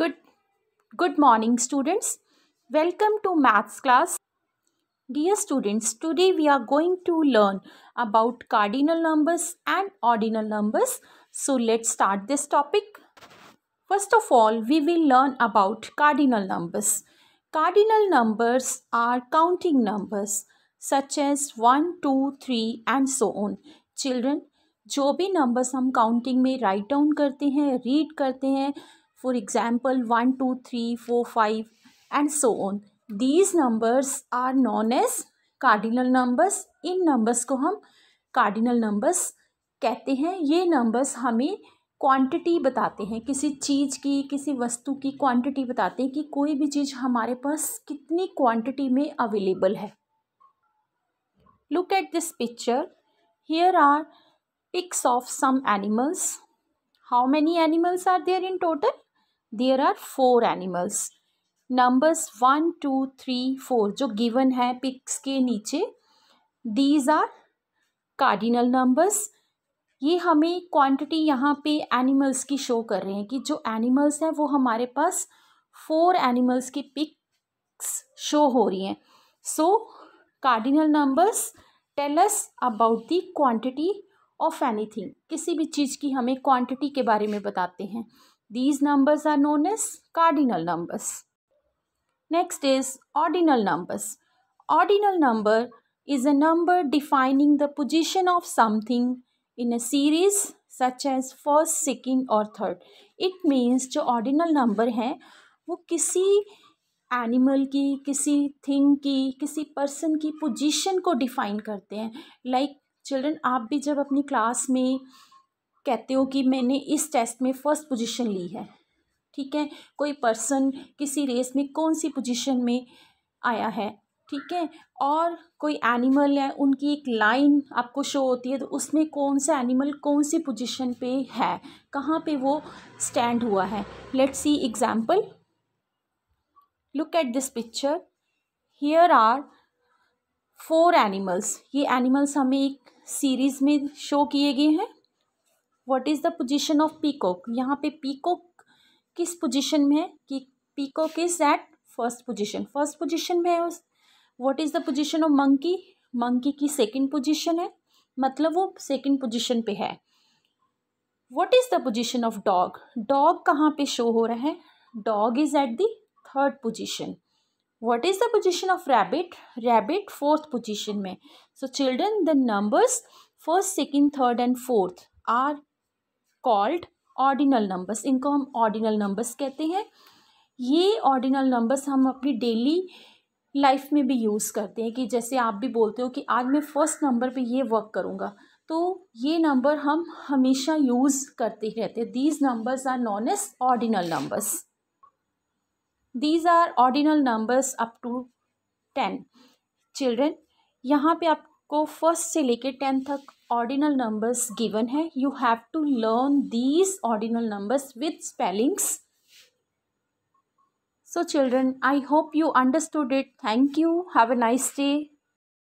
Good, good morning students. Welcome to maths class. Dear students, today we are going to learn about cardinal numbers and ordinal numbers. So let's start this topic. First of all, we will learn about cardinal numbers. Cardinal numbers are counting numbers such as 1, 2, 3 and so on. Children, जो भी numbers हम counting में write down करते हैं, read करते हैं, for example one two three four five and so on these numbers are known as cardinal numbers इन numbers को हम कार्डिनल नंबर्स कहते हैं ये नंबर्स हमें क्वांटिटी बताते हैं किसी चीज़ की किसी वस्तु की क्वांटिटी बताते हैं कि कोई भी चीज़ हमारे पास कितनी क्वांटिटी में अवेलेबल है look at this picture here are pics of some animals how many animals are there in total there are four animals numbers one two three four जो गिवन है पिक्स के नीचे दीज आर कार्डिनल नंबर्स ये हमें quantity यहाँ पे animals की show कर रहे हैं कि जो एनिमल्स हैं वो हमारे पास फोर एनिमल्स की पिक्स शो हो रही हैं so cardinal numbers tell us about the quantity of anything किसी भी चीज़ की हमें क्वांटिटी के बारे में बताते हैं These numbers are known as cardinal numbers. Next is ordinal numbers. Ordinal number is a number defining the position of something in a series such as first second or third it means jo ordinal number hai wo kisi animal की किसी thing की किसी person की position को define करते हैं like like, children आप भी जब अपनी क्लास में कहते हो कि मैंने इस टेस्ट में फ़र्स्ट पोजीशन ली है ठीक है कोई पर्सन किसी रेस में कौन सी पोजीशन में आया है ठीक है और कोई एनिमल है उनकी एक लाइन आपको शो होती है तो उसमें कौन सा एनिमल कौन सी पोजीशन पे है कहाँ पे वो स्टैंड हुआ है let's see example look at this picture here are four animals ये एनिमल्स हमें एक सीरीज़ में शो किए गए हैं what is the position of peacock यहाँ पे पीकॉक किस पोजीशन में है कि peacock is at first position first position में है उस what is the position of monkey monkey की सेकंड पोजीशन है मतलब वो सेकंड पोजीशन पे है what is the position of dog dog कहाँ पे शो हो रहा है dog is at the third position what is the position of rabbit rabbit fourth position में so children the numbers first second third and fourth are called ordinal numbers इनको हम ordinal numbers कहते हैं ये ordinal numbers हम अपनी daily life में भी यूज़ करते हैं कि जैसे आप भी बोलते हो कि आज मैं फ़र्स्ट नंबर पे ये वर्क करूँगा तो ये नंबर हम हमेशा यूज़ करते ही रहते हैं these numbers are known as ordinal numbers these are ordinal numbers up to ten children यहाँ पे आप आपको फर्स्ट से लेके टेंथ तक ऑर्डिनल नंबर्स गिवन है you have to learn these ordinal numbers with spellings so children I hope you understood it thank you have a nice day